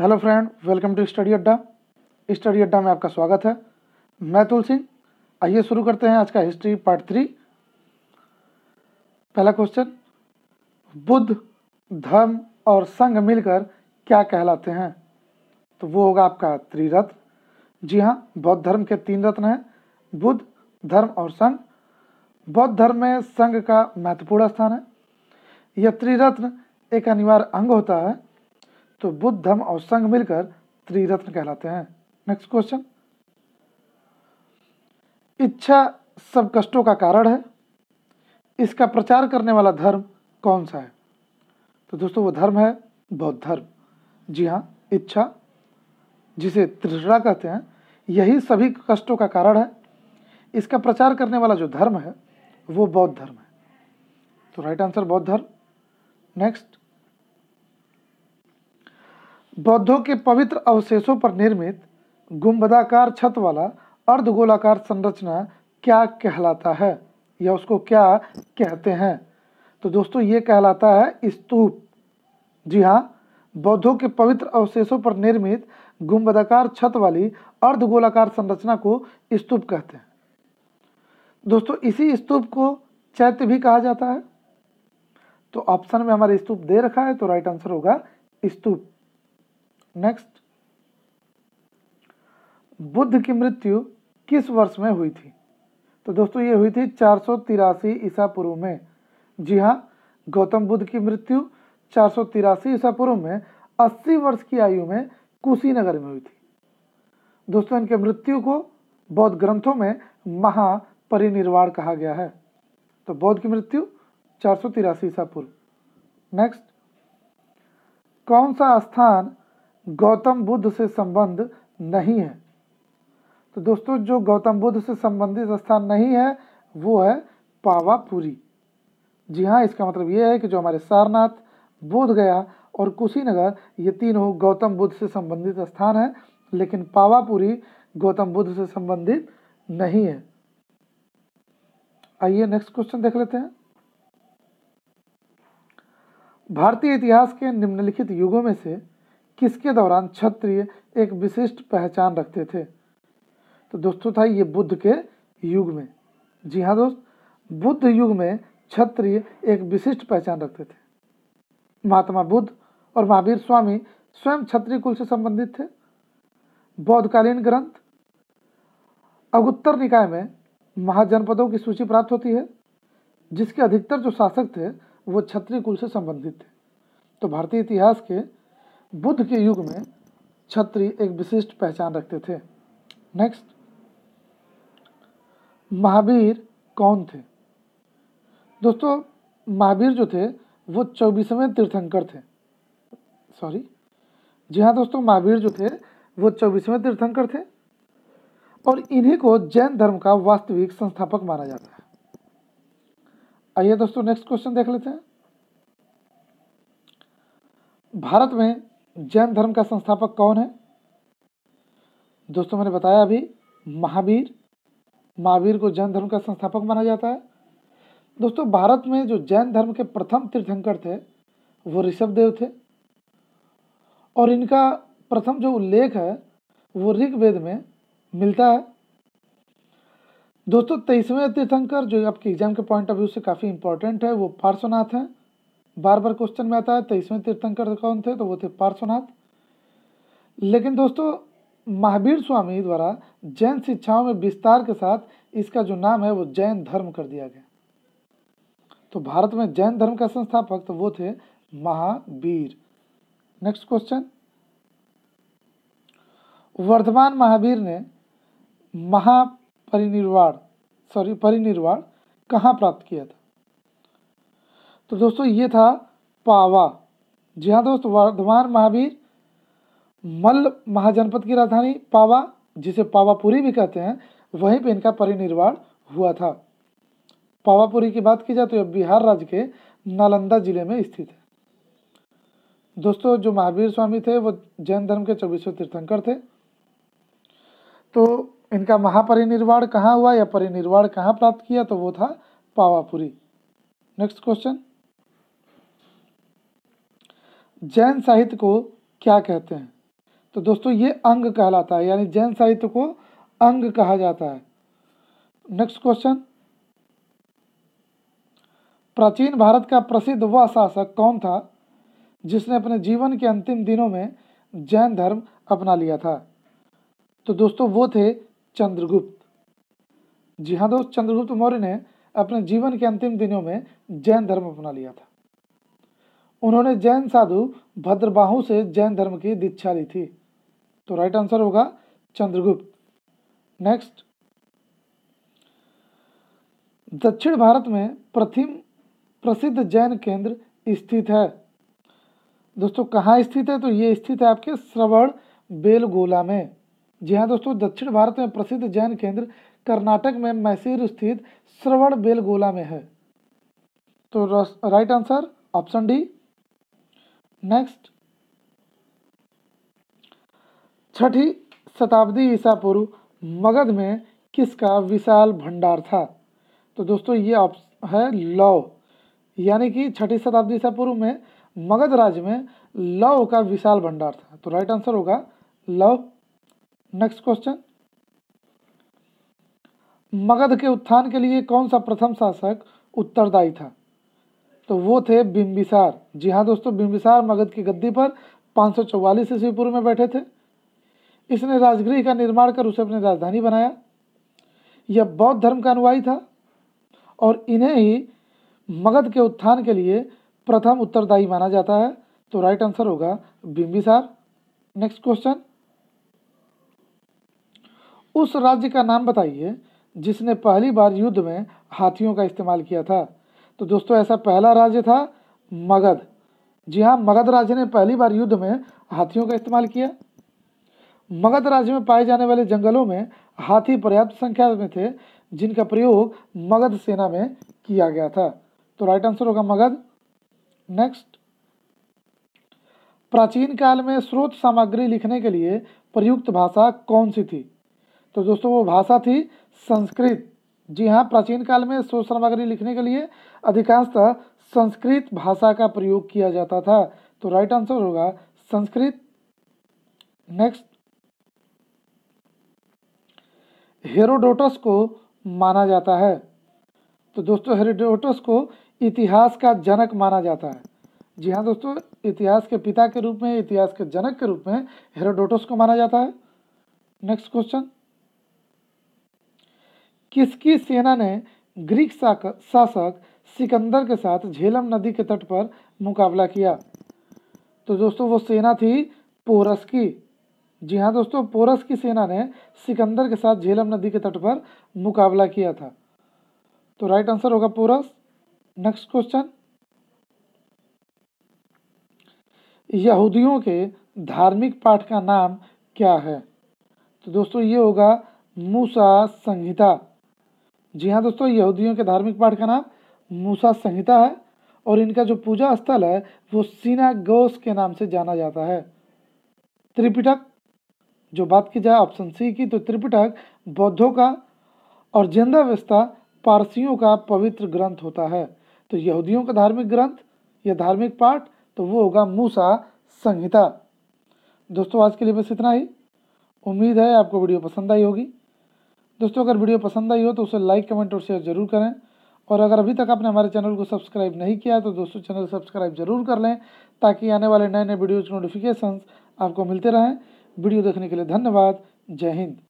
hello friend welcome to study Adda study Adda में आपका स्वागत है मैं तुल सिंह आइए शुरू करते हैं आज का हिस्ट्री पार्ट थ्री पहला क्वेश्चन बुद्ध धर्म और संघ मिलकर क्या कहलाते हैं तो वो होगा आपका त्रिरत्न जी हाँ बौद्ध धर्म के तीन रत्न हैं बुद्ध धर्म और संघ बौद्ध धर्म में संघ का महत्वपूर्ण स्थान है यह त्रिरत्न एक अनिवार्य अंग होता है तो बुद्ध धम और संघ मिलकर त्रिरत्न कहलाते हैं नेक्स्ट क्वेश्चन इच्छा सब कष्टों का कारण है इसका प्रचार करने वाला धर्म कौन सा है तो दोस्तों वो धर्म है बौद्ध धर्म जी हाँ इच्छा जिसे त्रिजड़ा कहते हैं यही सभी कष्टों का कारण है इसका प्रचार करने वाला जो धर्म है वो बौद्ध धर्म है तो राइट आंसर बौद्ध धर्म नेक्स्ट बौद्धों के पवित्र अवशेषों पर निर्मित गुम्बदाकार छत वाला अर्धगोलाकार संरचना क्या कहलाता है या उसको क्या कहते हैं तो दोस्तों ये कहलाता है स्तूप जी हाँ बौद्धों के पवित्र अवशेषों पर निर्मित गुम्बदाकार छत वाली अर्धगोलाकार संरचना को स्तूप कहते हैं दोस्तों इसी स्तूप को चैत्य भी कहा जाता है तो ऑप्शन में हमारे स्तूप दे रखा है तो राइट आंसर होगा स्तूप नेक्स्ट बुद्ध की मृत्यु किस वर्ष में हुई थी तो दोस्तों ये हुई थी चार सौ तिरासी ईसा पूर्व में जी हाँ गौतम बुद्ध की मृत्यु चार सौ तिरासी ईसा पूर्व में अस्सी वर्ष की आयु में कुशीनगर में हुई थी दोस्तों इनके मृत्यु को बौद्ध ग्रंथों में महापरिनिर्वाण कहा गया है तो बौद्ध की मृत्यु चार सौ तिरासी ईसा पूर्व नेक्स्ट कौन सा स्थान गौतम बुद्ध से संबंध नहीं है तो दोस्तों जो गौतम बुद्ध से संबंधित स्थान नहीं है वो है पावापुरी जी हाँ इसका मतलब ये है कि जो हमारे सारनाथ बोध गया और कुशीनगर ये तीनों गौतम बुद्ध से संबंधित स्थान है लेकिन पावापुरी गौतम बुद्ध से संबंधित नहीं है आइए नेक्स्ट क्वेश्चन देख लेते हैं भारतीय इतिहास के निम्नलिखित युगों में से किसके दौरान क्षत्रिय एक विशिष्ट पहचान रखते थे तो दोस्तों था ये बुद्ध के युग में जी हाँ दोस्त बुद्ध युग में क्षत्रिय एक विशिष्ट पहचान रखते थे महात्मा बुद्ध और महावीर स्वामी स्वयं क्षत्रिय कुल से संबंधित थे बौद्धकालीन ग्रंथ अगुत्तर निकाय में महाजनपदों की सूची प्राप्त होती है जिसके अधिकतर जो शासक थे वो क्षत्रिय कुल से संबंधित थे तो भारतीय इतिहास के बुद्ध के युग में छत्री एक विशिष्ट पहचान रखते थे नेक्स्ट महावीर कौन थे दोस्तों महावीर जो थे वो चौबीसवें तीर्थंकर थे सॉरी जी हाँ दोस्तों महावीर जो थे वो चौबीसवें तीर्थंकर थे और इन्हीं को जैन धर्म का वास्तविक संस्थापक माना जाता है आइए दोस्तों नेक्स्ट क्वेश्चन देख लेते हैं भारत में जैन धर्म का संस्थापक कौन है दोस्तों मैंने बताया अभी महावीर महावीर को जैन धर्म का संस्थापक माना जाता है दोस्तों भारत में जो जैन धर्म के प्रथम तीर्थंकर थे वो ऋषभदेव थे और इनका प्रथम जो उल्लेख है वो ऋग्वेद में मिलता है दोस्तों तेईसवें तीर्थंकर जो आपके एग्जाम के पॉइंट ऑफ व्यू से काफ़ी इंपॉर्टेंट है वो पार्श्वनाथ हैं बार बार क्वेश्चन में आता है तेईसवें तीर्थंकर कौन थे तो वो थे पार्श्वनाथ लेकिन दोस्तों महावीर स्वामी द्वारा जैन शिक्षाओं में विस्तार के साथ इसका जो नाम है वो जैन धर्म कर दिया गया तो भारत में जैन धर्म का संस्थापक तो वो थे महावीर नेक्स्ट क्वेश्चन वर्धमान महावीर ने महापरिनिर्वाण सॉरी परिनिर्वाण कहाँ प्राप्त किया था तो दोस्तों ये था पावा जी हाँ दोस्त वर्धमान महावीर मल्ल महाजनपद की राजधानी पावा जिसे पावापुरी भी कहते हैं वहीं पे इनका परिनिर्वाण हुआ था पावापुरी की बात की जाए तो यह बिहार राज्य के नालंदा जिले में स्थित है दोस्तों जो महावीर स्वामी थे वो जैन धर्म के चौबीसवें तीर्थंकर थे तो इनका महापरिनिर्वाण कहाँ हुआ या परिनिर्वाण कहाँ प्राप्त किया तो वो था पावापुरी नेक्स्ट क्वेश्चन जैन साहित्य को क्या कहते हैं तो दोस्तों ये अंग कहलाता है यानी जैन साहित्य को अंग कहा जाता है नेक्स्ट क्वेश्चन प्राचीन भारत का प्रसिद्ध वह शासक कौन था जिसने अपने जीवन के अंतिम दिनों में जैन धर्म अपना लिया था तो दोस्तों वो थे चंद्रगुप्त जी हाँ दोस्त चंद्रगुप्त मौर्य ने अपने जीवन के अंतिम दिनों में जैन धर्म अपना लिया था उन्होंने जैन साधु भद्रबाहु से जैन धर्म की दीक्षा ली थी तो राइट आंसर होगा चंद्रगुप्त नेक्स्ट दक्षिण भारत में प्रथम प्रसिद्ध जैन केंद्र स्थित है दोस्तों कहाँ स्थित है तो ये स्थित है आपके श्रवण बेलगोला में जी हाँ दोस्तों दक्षिण भारत में प्रसिद्ध जैन केंद्र कर्नाटक में मैसूर स्थित श्रवण बेलगोला में है तो right answer option D next छठी शताब्दी ईसा पूर्व मगध में किसका विशाल भंडार था तो दोस्तों ये ऑप्शन है लौ यानी कि छठी शताब्दी ईसा पूर्व में मगध राज्य में लव का विशाल भंडार था तो राइट आंसर होगा लव नेक्स्ट क्वेश्चन मगध के उत्थान के लिए कौन सा प्रथम शासक उत्तरदायी था तो वो थे बिम्बिसार जी हाँ दोस्तों बिम्बिसार मगध की गद्दी पर पाँच सौ चौवालीस ईस्वी पूर्व में बैठे थे इसने राजगृह का निर्माण कर उसे अपनी राजधानी बनाया यह बौद्ध धर्म का अनुयायी था और इन्हें ही मगध के उत्थान के लिए प्रथम उत्तरदायी माना जाता है तो राइट आंसर होगा बिम्बिसार नेक्स्ट क्वेश्चन उस राज्य का नाम बताइए जिसने पहली बार युद्ध में हाथियों का इस्तेमाल किया था तो दोस्तों ऐसा पहला राज्य था मगध जी हाँ मगध राज्य ने पहली बार युद्ध में हाथियों का इस्तेमाल किया मगध राज्य में पाए जाने वाले जंगलों में हाथी पर्याप्त संख्या में थे जिनका प्रयोग मगध सेना में किया गया था तो राइट आंसर होगा मगध नेक्स्ट प्राचीन काल में स्रोत सामग्री लिखने के लिए प्रयुक्त भाषा कौन सी थी तो दोस्तों वो भाषा थी संस्कृत जी हाँ प्राचीन काल में शोध सामग्री लिखने के लिए अधिकांशतः संस्कृत भाषा का प्रयोग किया जाता था तो राइट आंसर होगा संस्कृत नेक्स्ट हेरोडोटस को माना जाता है तो दोस्तों हेरोडोटस को इतिहास का जनक माना जाता है जी हाँ दोस्तों इतिहास के पिता के रूप में इतिहास के जनक के रूप में हेरोडोटस को माना जाता है नेक्स्ट क्वेश्चन किसकी सेना ने ग्रीक शासक सिकंदर के साथ झेलम नदी के तट पर मुकाबला किया तो दोस्तों वो सेना थी पोरस की जी हाँ दोस्तों पोरस की सेना ने सिकंदर के साथ झेलम नदी के तट पर मुकाबला किया था तो राइट आंसर होगा पोरस नेक्स्ट क्वेश्चन यहूदियों के धार्मिक पाठ का नाम क्या है तो दोस्तों ये होगा मूसा संहिता जी हाँ दोस्तों यहूदियों के धार्मिक पाठ का नाम मूसा संहिता है और इनका जो पूजा स्थल है वो सीना गोस के नाम से जाना जाता है त्रिपिटक जो बात की जाए ऑप्शन सी की तो त्रिपिटक बौद्धों का और जिंदावस्था पारसियों का पवित्र ग्रंथ होता है तो यहूदियों का धार्मिक ग्रंथ या धार्मिक पाठ तो वो होगा मूसा संहिता दोस्तों आज के लिए बस इतना ही उम्मीद है आपको वीडियो पसंद आई होगी दोस्तों अगर वीडियो पसंद आई हो तो उसे लाइक कमेंट और शेयर जरूर करें और अगर अभी तक आपने हमारे चैनल को सब्सक्राइब नहीं किया तो दोस्तों चैनल सब्सक्राइब जरूर कर लें ताकि आने वाले नए नए वीडियोज़ के नोटिफिकेशंस आपको मिलते रहें वीडियो देखने के लिए धन्यवाद जय हिंद